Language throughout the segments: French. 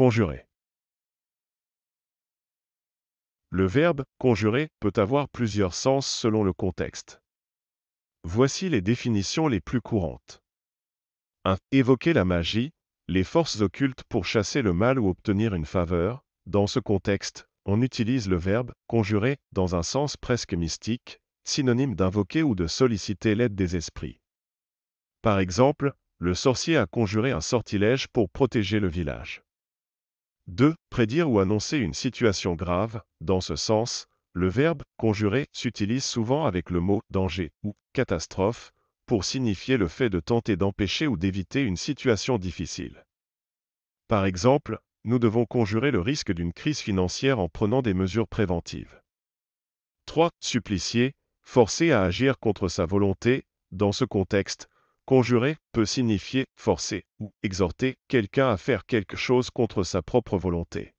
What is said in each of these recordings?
Conjurer. Le verbe conjurer peut avoir plusieurs sens selon le contexte. Voici les définitions les plus courantes. 1. Évoquer la magie, les forces occultes pour chasser le mal ou obtenir une faveur. Dans ce contexte, on utilise le verbe conjurer dans un sens presque mystique, synonyme d'invoquer ou de solliciter l'aide des esprits. Par exemple, le sorcier a conjuré un sortilège pour protéger le village. 2. Prédire ou annoncer une situation grave. Dans ce sens, le verbe conjurer s'utilise souvent avec le mot danger ou catastrophe pour signifier le fait de tenter d'empêcher ou d'éviter une situation difficile. Par exemple, nous devons conjurer le risque d'une crise financière en prenant des mesures préventives. 3. Supplicier, forcer à agir contre sa volonté. Dans ce contexte, Conjurer peut signifier forcer ou exhorter quelqu'un à faire quelque chose contre sa propre volonté.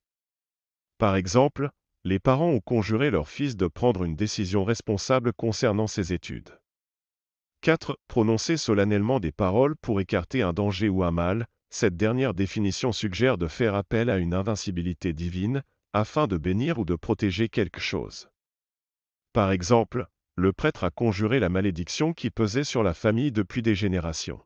Par exemple, les parents ont conjuré leur fils de prendre une décision responsable concernant ses études. 4. Prononcer solennellement des paroles pour écarter un danger ou un mal, cette dernière définition suggère de faire appel à une invincibilité divine, afin de bénir ou de protéger quelque chose. Par exemple, le prêtre a conjuré la malédiction qui pesait sur la famille depuis des générations.